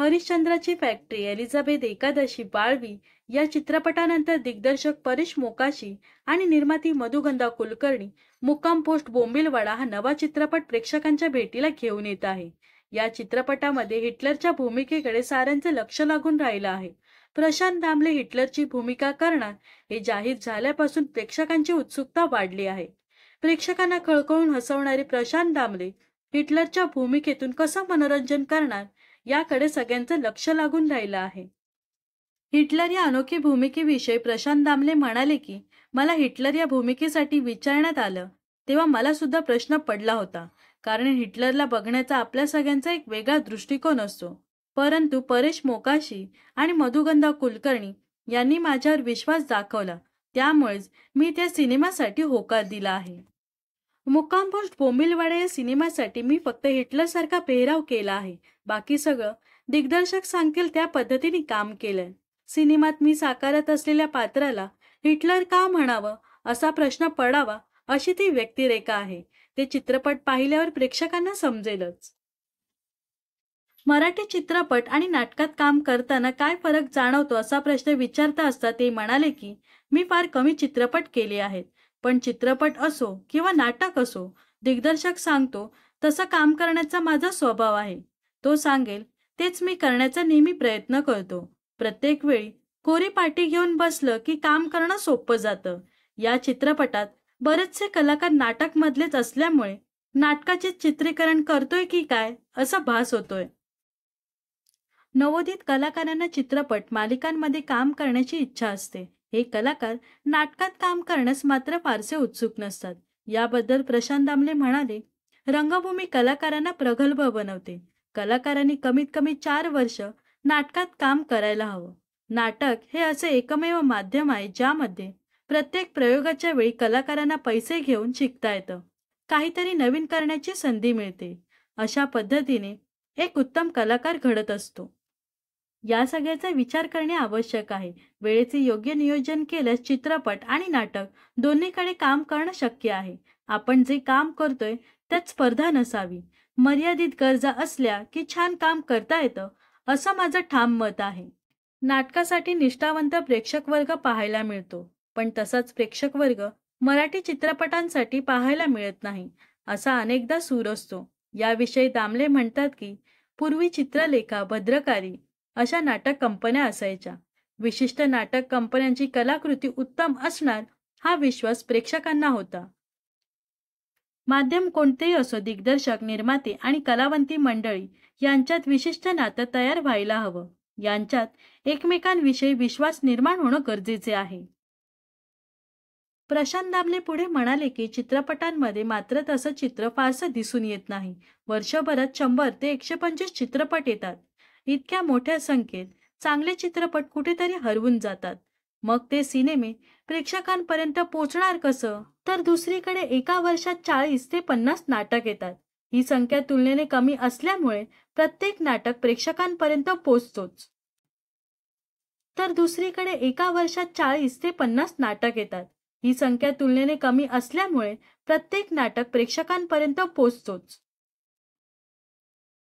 हरिश्चंद्राची factory Elizabeth Ekadashi बाळवी या चित्रपटानंतर दिग्दर्शक परेश मोकाशी आणि निर्माती मधुगंधा कुलकर्णी मुक्काम पोस्ट बोंबिलवाडा हा नवा चित्रपट प्रेक्षकांच्या भेटीला घेऊन येत आहे या चित्रपटामध्ये हिटलरच्या भूमिकेकडे सारांचे लक्ष लागून राहिलं आहे प्रशांत दामले हिटलरची भूमिका करणार हे जाहीर झाल्यापासून प्रेक्षकांची उत्सुकता वाढली आहे प्रेक्षकांना खळकळून हसवणारे प्रशांत दामले हिटलरच्या भूमिकेतून कसं मनोरंजन करणार याकडे सगळ्यांचं लक्ष लागून राहिलं आहे हिटलर या अनोखी भूमिकेविषयी प्रशांत दामले म्हणाले की मला हिटलर या भूमिकेसाठी विचारण्यात आलं तेव्हा मला सुद्धा प्रश्न पडला होता कारण हिटलरला बघण्याचा आपल्या सगळ्यांचा एक वेगळा दृष्टिकोन असतो परंतु परेश मोकाशी आणि मधुगंधा कुलकर्णी यांनी माझ्यावर विश्वास दाखवला त्यामुळेच मी त्या सिनेमासाठी होकार दिला आहे पोस्ट बोंबिलवाडा या सिनेमासाठी मी फक्त हिटलरसारखा पेहराव केला आहे बाकी सगळं दिग्दर्शक सांगतील त्या पद्धतीने काम केलंय सिनेमात मी साकारत असलेल्या पात्राला हिटलर का म्हणावं असा प्रश्न पडावा अशी ती व्यक्तिरेखा आहे ते चित्रपट पाहिल्यावर प्रेक्षकांना समजेलच मराठी चित्रपट आणि नाटकात काम करताना काय फरक जाणवतो असा प्रश्न विचारता असता ते म्हणाले की मी फार कमी चित्रपट केले आहेत पण चित्रपट असो किंवा नाटक असो दिग्दर्शक सांगतो तसं काम करण्याचा माझा स्वभाव आहे तो सांगेल तेच मी करण्याचा नेहमी प्रयत्न करतो प्रत्येक वेळी कोरी पाठी घेऊन बसलं की काम करणं सोपं जातं या चित्रपटात बरेचसे कलाकार नाटक मधलेच असल्यामुळे नाटकाचे चित्रीकरण करतोय की काय असा भास होतोय नवोदित कलाकारांना चित्रपट मालिकांमध्ये काम करण्याची इच्छा असते हे कलाकार नाटकात काम करण्यास मात्र फारसे उत्सुक नसतात याबद्दल प्रशांत दामले म्हणाले रंगभूमी कलाकारांना प्रगल्भ बनवते कलाकारांनी कमीत कमी चार वर्ष नाटकात काम करायला हवं नाटक हे असे एकमेव माध्यम आहे ज्यामध्ये प्रत्येक प्रयोगाच्या वेळी कलाकारांना पैसे घेऊन शिकता येतं काहीतरी नवीन करण्याची संधी मिळते अशा पद्धतीने एक उत्तम कलाकार घडत असतो या सगळ्याचा विचार करणे आवश्यक आहे वेळेचे योग्य नियोजन केल्यास चित्रपट आणि नाटक दोन्हीकडे काम करणं शक्य आहे आपण जे काम करतोय त्यात स्पर्धा नसावी मर्यादित गरजा असल्या की छान काम करता येतं असं माझं ठाम मत आहे नाटकासाठी निष्ठावंत प्रेक्षक वर्ग पाहायला मिळतो पण तसाच प्रेक्षक वर्ग मराठी चित्रपटांसाठी पाहायला मिळत नाही असा अनेकदा सूर असतो याविषयी दामले म्हणतात की पूर्वी चित्रलेखा भद्रकारी अशा नाटक कंपन्या असायच्या विशिष्ट नाटक कंपन्यांची कलाकृती उत्तम असणार हा विश्वास प्रेक्षकांना होता माध्यम कोणतेही असो दिग्दर्शक निर्माते आणि कलावंती मंडळी यांच्यात विशिष्ट नातं तयार व्हायला हवं यांच्यात एकमेकांविषयी विश्वास निर्माण होणं गरजेचे आहे प्रशांत दामले पुढे म्हणाले की चित्रपटांमध्ये मात्र तसं चित्र फारसं दिसून येत नाही वर्षभरात शंभर ते एकशे पंचवीस चित्रपट येतात इतक्या मोठ्या संख्येत चांगले चित्रपट कुठेतरी हरवून जातात मग ते सिनेमे प्रेक्षकांपर्यंत पोचणार कसं तर दुसरीकडे एका वर्षात चाळीस ते पन्नास नाटक येतात ही संख्या तुलनेने कमी असल्यामुळे प्रत्येक नाटक प्रेक्षकांपर्यंत पोचतोच तर दुसरीकडे एका वर्षात चाळीस ते पन्नास नाटक येतात ही संख्या तुलनेने कमी असल्यामुळे प्रत्येक नाटक प्रेक्षकांपर्यंत पोचतोच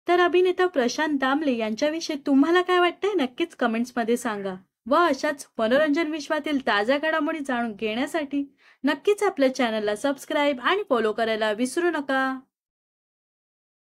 तर अभिनेता प्रशांत दामले यांच्याविषयी तुम्हाला काय वाटतंय नक्कीच कमेंट्समध्ये सांगा व अशाच मनोरंजन विश्वातील ताज्या घडामोडी जाणून घेण्यासाठी नक्कीच आपल्या चॅनलला सबस्क्राईब आणि फॉलो करायला विसरू नका